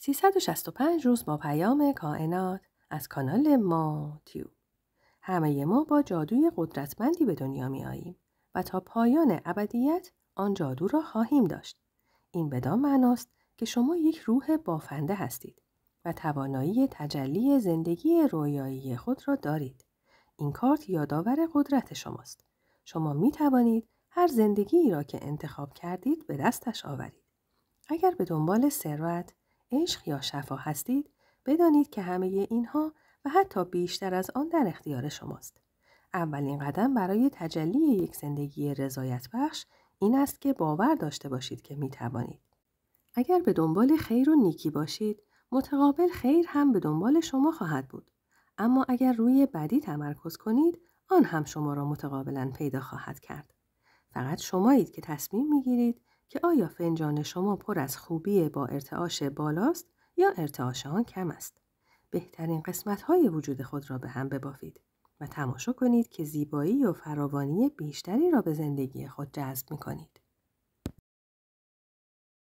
365 روز با پیام کائنات از کانال ما تیوب همه ما با جادوی قدرتمندی به دنیا می آییم و تا پایان ابدیت آن جادو را خواهیم داشت. این بدان معناست که شما یک روح بافنده هستید و توانایی تجلی زندگی رویایی خود را دارید. این کارت یادآور قدرت شماست. شما می توانید هر زندگی را که انتخاب کردید به دستش آورید. اگر به دنبال ثروت، عشق یا شفا هستید بدانید که همه اینها و حتی بیشتر از آن در اختیار شماست. اولین قدم برای تجلی یک زندگی رضایت بخش این است که باور داشته باشید که می توانید. اگر به دنبال خیر و نیکی باشید، متقابل خیر هم به دنبال شما خواهد بود. اما اگر روی بدی تمرکز کنید، آن هم شما را متقابلا پیدا خواهد کرد. فقط شمایید که تصمیم می گیرید که آیا فنجان شما پر از خوبی با ارتعاش بالاست یا ارتعاش آن کم است. بهترین قسمت های وجود خود را به هم ببافید و تماشا کنید که زیبایی و فراوانی بیشتری را به زندگی خود جذب می کنید.